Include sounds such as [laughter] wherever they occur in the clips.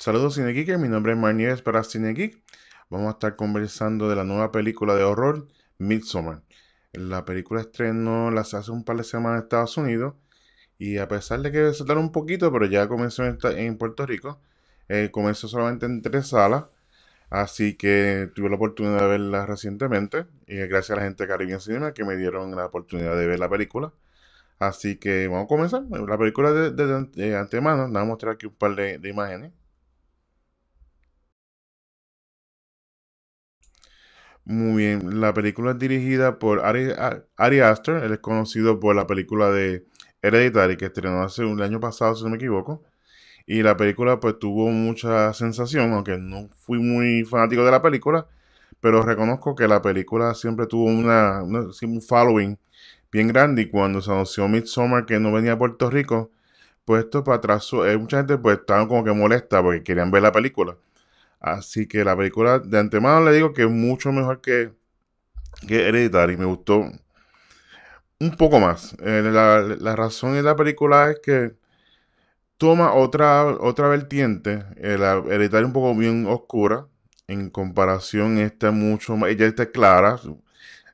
Saludos Cinegeek, mi nombre es Marnier para Cinegeek. Vamos a estar conversando de la nueva película de horror, Midsommar. La película estrenó las hace un par de semanas en Estados Unidos y a pesar de que se tardó un poquito, pero ya comenzó en, Puerto Rico, eh, comenzó solamente en tres salas, así que tuve la oportunidad de verla recientemente y gracias a la gente de Caribbean Cinema que me dieron la oportunidad de ver la película. Así que vamos a comenzar. La película de, antemano, vamos a mostrar aquí un par de imágenes. Muy bien, la película es dirigida por Ari, Ari Aster, él es conocido por la película de Hereditary que estrenó hace un año pasado, si no me equivoco. Y la película pues tuvo mucha sensación, aunque no fui muy fanático de la película, pero reconozco que la película siempre tuvo una, un following bien grande y cuando se anunció Midsommar que no venía a Puerto Rico, pues esto para atrás, eh, mucha gente pues estaba como que molesta porque querían ver la película. Así que la película, de antemano le digo que es mucho mejor que, que Hereditary. Me gustó un poco más. Eh, la, razón de la película es que toma otra, otra vertiente. Eh, la Hereditary un poco bien oscura. En comparación, esta mucho más. Ella está clara.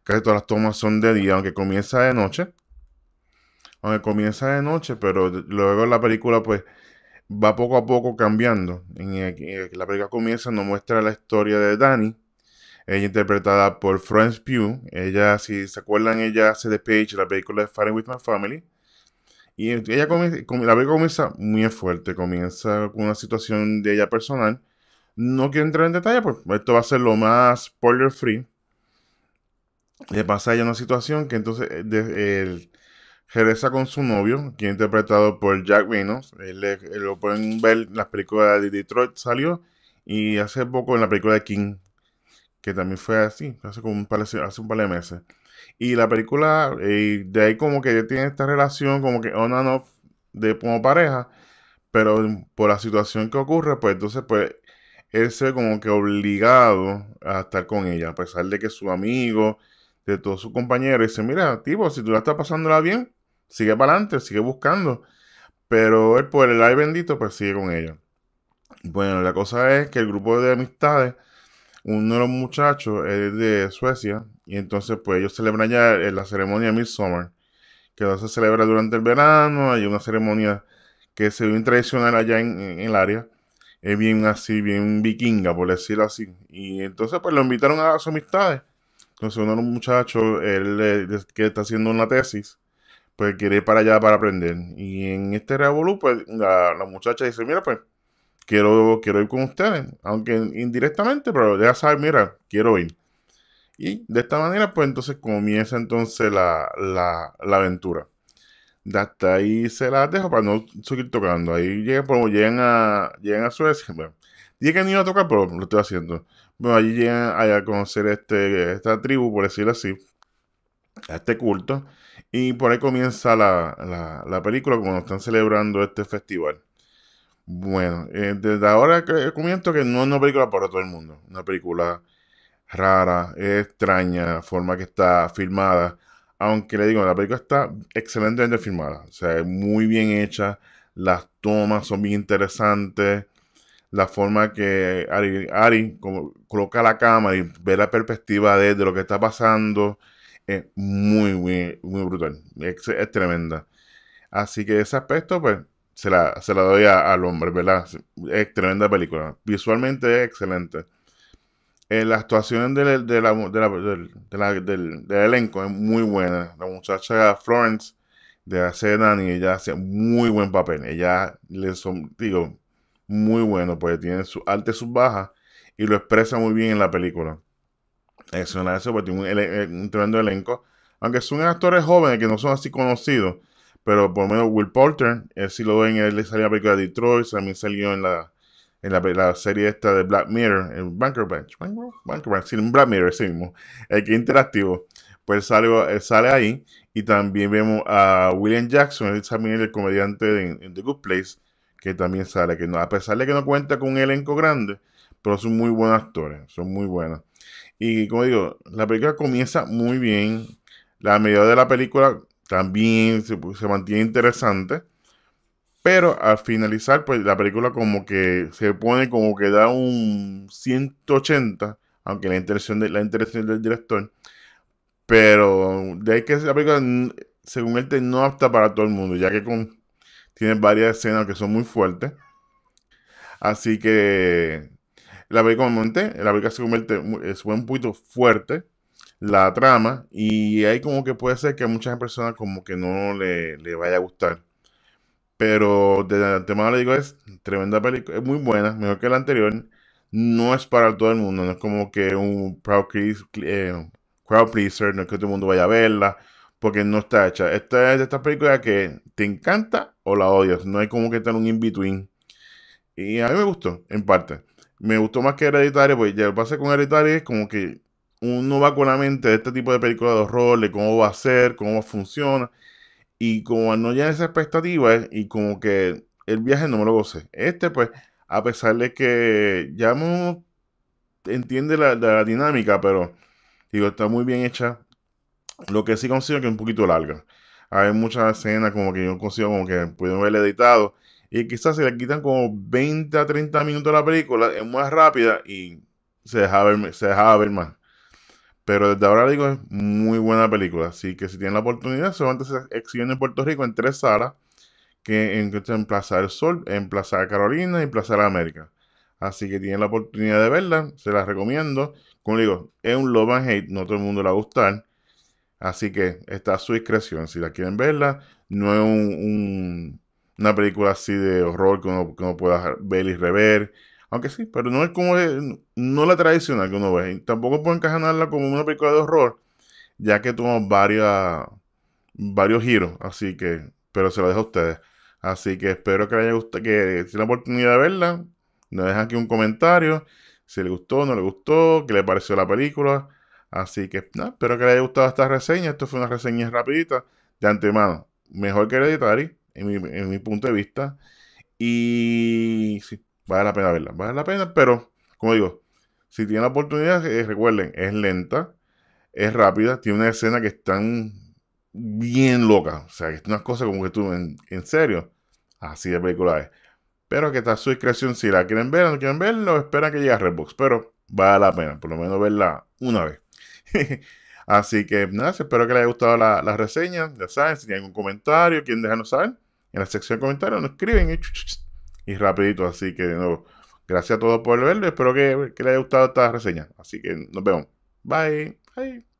Casi todas las tomas son de día, aunque comienza de noche. Aunque comienza de noche, pero luego la película, pues va poco a poco cambiando. En, eh, eh, la película comienza, nos muestra la historia de Dani, ella interpretada por Florence Pugh. Ella, si se acuerdan, ella hace The Page, la película de Fighting With My Family. Y ella comienza, la película comienza muy fuerte, comienza con una situación de ella personal. No quiero entrar en detalle, porque esto va a ser lo más spoiler free. Le pasa a ella una situación que entonces eh, el regresa con su novio, que interpretado por Jack Vinos, Él, lo pueden ver en las películas de Detroit, salió, y hace poco en la película de King, que también fue así, hace, como un par de, hace un par de meses. Y la película, eh, de ahí como que tiene esta relación como que on and de como pareja, pero por la situación que ocurre, pues entonces pues él se ve como que obligado a estar con ella, a pesar de que su amigo de todos sus compañeros. Y dice, mira, tipo, si tú la estás pasándola bien, sigue para adelante, sigue buscando. Pero él por el aire bendito, pues sigue con ella. Bueno, la cosa es que el grupo de amistades, uno de los muchachos es de Suecia, y entonces pues ellos celebran ya la ceremonia de Midsummer, que se celebra durante el verano, hay una ceremonia que es muy tradicional allá en, en el área es bien así, bien vikinga, por decirlo así. Y entonces, pues lo invitaron a sus amistades. Entonces de un muchacho, él que está haciendo una tesis, pues quiere ir para allá para aprender. Y en este revolú, pues la, muchacha dice, mira, pues quiero, quiero ir con ustedes, aunque indirectamente, pero ya sabe mira, quiero ir. Y de esta manera, pues entonces comienza entonces la, aventura. hasta ahí se la dejo para no seguir tocando. Ahí llegan, pues, llegan, a, llegan a Suecia. Bueno, dije que no iba a tocar, pero lo estoy haciendo. Bueno, allí llegan a conocer este, esta tribu, por decirlo así, a este culto. Y por ahí comienza la, la, la película cuando están celebrando este festival. Bueno, eh, desde ahora que que no es una película para todo el mundo. Una película rara, extraña, la forma que está filmada. Aunque le digo, la película está excelentemente filmada. O sea, muy bien hecha. Las tomas son bien interesantes la forma que Ari, coloca la cámara y ve la perspectiva de, lo que está pasando es muy, muy, muy brutal. Es, tremenda. Así que ese aspecto, pues, se la, se la doy al hombre, ¿verdad? Es tremenda película. Visualmente es excelente. Eh, la actuación del, de la, del, elenco es muy buena. La muchacha Florence de hace y ella hace muy buen papel. Ella le son, digo, muy bueno, porque tiene su alta y sus bajas y lo expresa muy bien en la película. Es una de esas, porque tiene eh, un, tremendo elenco. Aunque son actores jóvenes que no son así conocidos, pero por lo menos Will Porter, Si lo ven, él salió en la película de Detroit, también salió en la, en la, serie esta de Black Mirror, En Banker Bench, Bunker Bench, Black Mirror, sí mismo, el que interactivo, pues sale, sale ahí. Y también vemos a William Jackson, él también es el comediante en de The Good Place, que también sale, que a pesar de que no cuenta con un elenco grande, pero son muy buenos actores, son muy buenos Y como digo, la película comienza muy bien, la medida de la película también se, mantiene interesante, pero al finalizar, pues la película como que se pone como que da un 180, aunque la intención, de, la intención del director, pero de ahí que la película, según él, no apta para todo el mundo, ya que con tiene varias escenas que son muy fuertes. Así que la película, la se convierte, es un poquito fuerte la trama y ahí como que puede ser que a muchas personas como que no le, vaya a gustar. Pero de antemano le digo, es tremenda película, es muy buena, mejor que la anterior. No es para todo el mundo, no es como que un crowd, eh, crowd pleaser, no es que todo el mundo vaya a verla porque no está hecha. Esta es de estas películas que te encanta o la odias. No hay como que estar un in-between. Y a mí me gustó, en parte. Me gustó más que Hereditario, Porque ya lo pasa con Hereditario es como que uno va con la mente de este tipo de películas de horror, de cómo va a ser, cómo funciona. Y como no ya esa expectativa eh, y como que el viaje no me lo goce. Este, pues, a pesar de que ya no entiende la dinámica, pero digo, está muy bien hecha, lo que sí es que es un poquito larga. Hay muchas escenas como que yo consigo como que pueden haber editado. Y quizás se le quitan como 20 a 30 minutos a la película. Es más rápida y se deja ver, se ver más. Pero desde ahora digo, es muy buena película. Así que si tienen la oportunidad, antes se exhiben en Puerto Rico en tres salas. Que en, en Plaza del Sol, en Plaza Carolina y Plaza de América. Así que tienen la oportunidad de verla. Se las recomiendo. Como digo, es un love and hate. No todo el mundo la va a gustar. Así que está a su discreción. Si la quieren verla, no es una película así de horror que uno, pueda ver y rever. Aunque sí, pero no es como no la tradicional que uno ve. tampoco puedo encajarla como una película de horror, ya que tuvo varios varios giros. Así que, pero se lo dejo a ustedes. Así que espero que les haya gustado, que si la oportunidad de verla, nos dejan aquí un comentario. Si les gustó, no les gustó, qué les pareció la película. Así que nada, espero que les haya gustado esta reseña. Esto fue una reseña rapidita de antemano. Mejor que el en mi, en mi punto de vista. Y sí, vale la pena verla. Vale la pena, pero como digo, si tienen la oportunidad, eh, recuerden, es lenta, es rápida, tiene una escena que están bien loca. O sea, que es una cosa como que tú, en, serio, así de película es. Pero que está su discreción si la quieren ver o no quieren ver, lo esperan que llegue a Redbox. Pero vale la pena, por lo menos verla una vez. [laughs] Así que nada, espero que les haya gustado la, la reseña. Ya saben, si tienen algún comentario, quieren dejarnos saber, en la sección de comentarios nos escriben y, y rapidito. Así que de nuevo, gracias a todos por verlo. Espero que, que les haya gustado esta reseña. Así que nos vemos. Bye. Bye.